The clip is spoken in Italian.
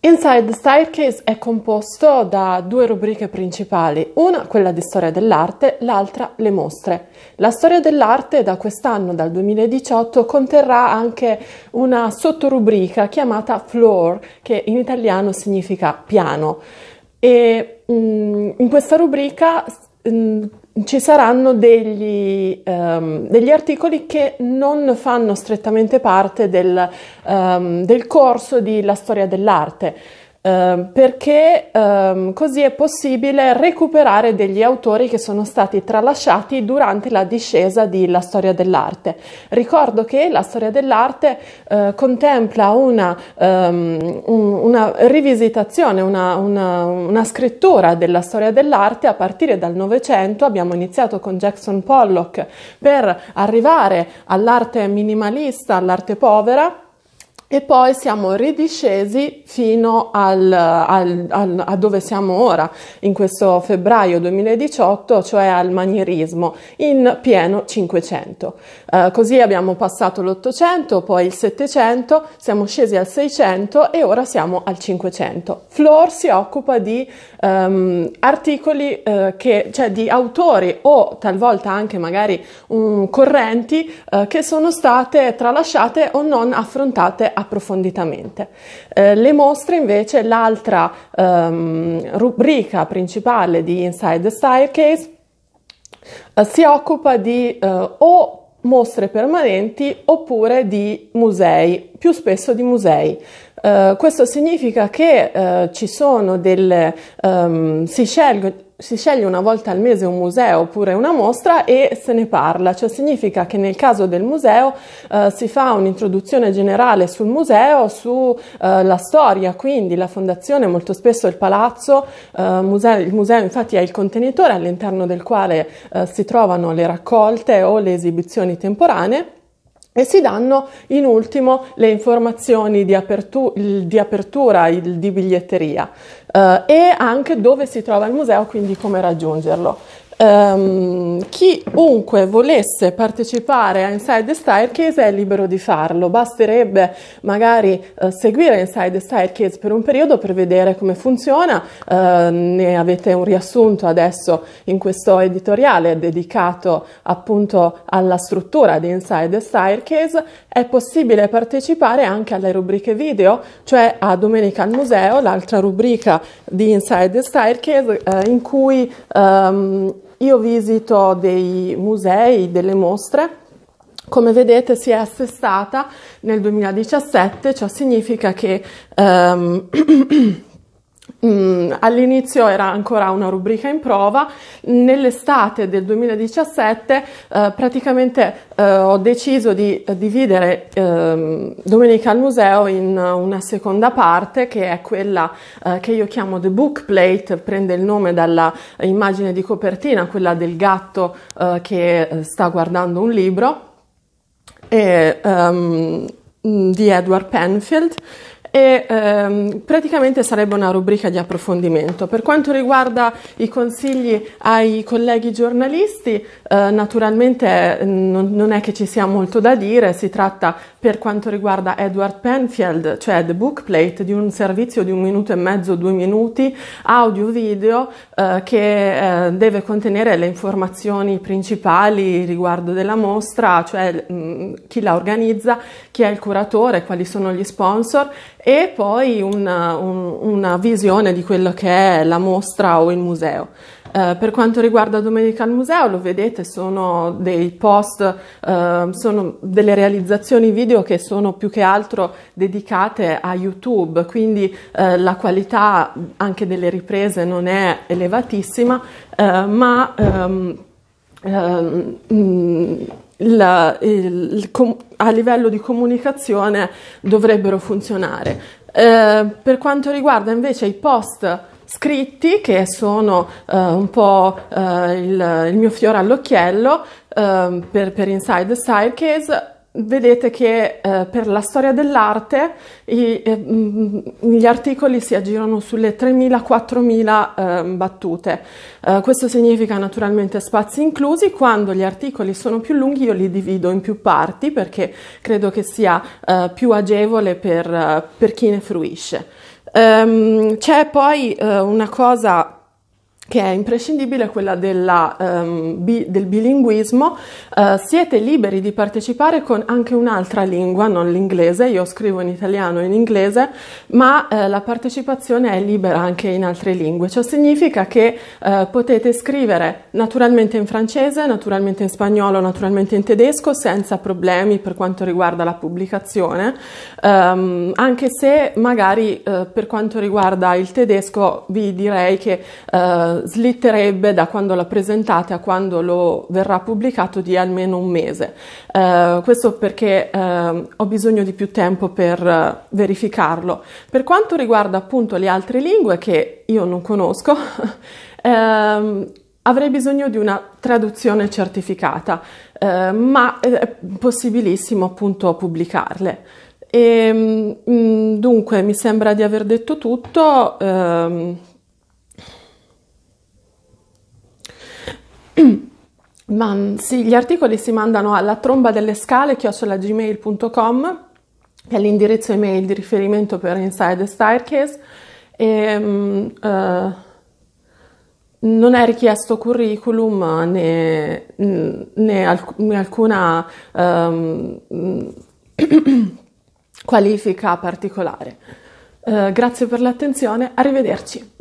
Inside the Staircase è composto da due rubriche principali, una quella di storia dell'arte, l'altra le mostre. La storia dell'arte da quest'anno, dal 2018, conterrà anche una sottorubrica chiamata floor, che in italiano significa piano. E mh, mm, in questa rubrica mh, mm, ci saranno degli, um, degli, articoli che non fanno strettamente parte del, um, del corso di La storia dell'arte. Ehm, perché eh, così è possibile recuperare degli autori che sono stati tralasciati durante la discesa di La storia dell'arte. Ricordo che La storia dell'arte eh, contempla una, um, una rivisitazione, una, una, una scrittura della storia dell'arte a partire dal Novecento. Abbiamo iniziato con Jackson Pollock per arrivare all'arte minimalista, all'arte povera e poi siamo ridiscesi fino al, al, al, a dove siamo ora, in questo febbraio 2018, cioè al manierismo, in pieno 500. Eh, così abbiamo passato l'800, poi il 700, siamo scesi al 600 e ora siamo al 500. Flor si occupa di ehm, articoli, eh, che, cioè di autori o talvolta anche magari um, correnti eh, che sono state tralasciate o non affrontate approfonditamente. Eh, le mostre invece, l'altra ehm, rubrica principale di Inside the Staircase, eh, si occupa di eh, o mostre permanenti oppure di musei, più spesso di musei. Eh, questo significa che uh, ci sono delle, um, si, scelgo, si sceglie una volta al mese un museo oppure una mostra e se ne parla, cioè significa che nel caso del museo eh, si fa un'introduzione generale sul museo, sulla eh, storia, quindi la fondazione, molto spesso il palazzo, eh, museo, il museo infatti è il contenitore all'interno del quale eh, si trovano le raccolte o le esibizioni temporanee e si danno in ultimo le informazioni di, apertu- di apertura, il, di biglietteria eh, e anche dove si trova il museo, quindi come raggiungerlo. Um, ehm, chiunque volesse partecipare a Inside the Staircase è libero di farlo, basterebbe magari uh, seguire Inside the Staircase per un periodo per vedere come funziona, uh, ne avete un riassunto adesso in questo editoriale dedicato appunto alla struttura di Inside the Staircase, è possibile partecipare anche alle rubriche video, cioè a Domenica al Museo, l'altra rubrica di Inside the Staircase uh, eh, in cui um, io visito dei musei, delle mostre. Come vedete si è assestata nel 2017, ciò significa che um, Mm, all'inizio era ancora una rubrica in prova, nell'estate del 2017 eh, praticamente eh, ho deciso di dividere eh, Domenica al Museo in una seconda parte che è quella eh, che io chiamo The Book Plate, prende il nome dalla immagine di copertina, quella del gatto eh, che eh, sta guardando un libro e, um, di Edward Penfield e ehm, praticamente sarebbe una rubrica di approfondimento. Per quanto riguarda i consigli ai colleghi giornalisti, eh, naturalmente mm, non, non, è che ci sia molto da dire, si tratta per quanto riguarda Edward Penfield, cioè The Bookplate, di un servizio di un minuto e mezzo, due minuti, audio-video, eh, che eh, deve contenere le informazioni principali riguardo della mostra, cioè mh, mm, chi la organizza, chi è il curatore, quali sono gli sponsor e poi una, un, una visione di quello che è la mostra o il museo. Eh, per quanto riguarda Domenica al Museo, lo vedete, sono dei post, eh, sono delle realizzazioni video che sono più che altro dedicate a YouTube, quindi eh, la qualità anche delle riprese non è elevatissima, eh, ma ehm, Ehm, mm, la, il, com- a livello di comunicazione dovrebbero funzionare. Eh, per quanto riguarda invece i post scritti, che sono eh, un po' eh, il, il, mio fiore all'occhiello ehm, per, per Inside the Staircase, vedete che eh, per la storia dell'arte i, eh, mm, gli articoli si aggirano sulle 3.000-4.000 ehm, eh, battute. questo significa naturalmente spazi inclusi. Quando gli articoli sono più lunghi io li divido in più parti perché credo che sia eh, più agevole per, eh, per, chi ne fruisce. Ehm, c'è poi eh, una cosa che è imprescindibile, quella della, um, bi, del bilinguismo, uh, siete liberi di partecipare con anche un'altra lingua, non l'inglese, io scrivo in italiano e in inglese, ma uh, la partecipazione è libera anche in altre lingue, ciò significa che uh, potete scrivere naturalmente in francese, naturalmente in spagnolo, naturalmente in tedesco, senza problemi per quanto riguarda la pubblicazione, um, anche se magari per quanto riguarda il tedesco vi direi che slitterebbe da quando la presentate a quando lo verrà pubblicato di almeno un mese. Eh, questo perché eh, ho bisogno di più tempo per eh, verificarlo. Per quanto riguarda appunto le altre lingue che io non conosco, ehm, avrei bisogno di una traduzione certificata, eh, ma è possibilissimo appunto pubblicarle. E, ehm, mm, dunque mi sembra di aver detto tutto. Ehm, Man, mm, sì, gli articoli si mandano alla tromba delle scale chiocciolagmail.com che è l'indirizzo email di riferimento per Inside the Staircase e, um, uh, non è richiesto curriculum né, mm, né, alc- né alcuna um, qualifica particolare. Uh, grazie per l'attenzione, arrivederci.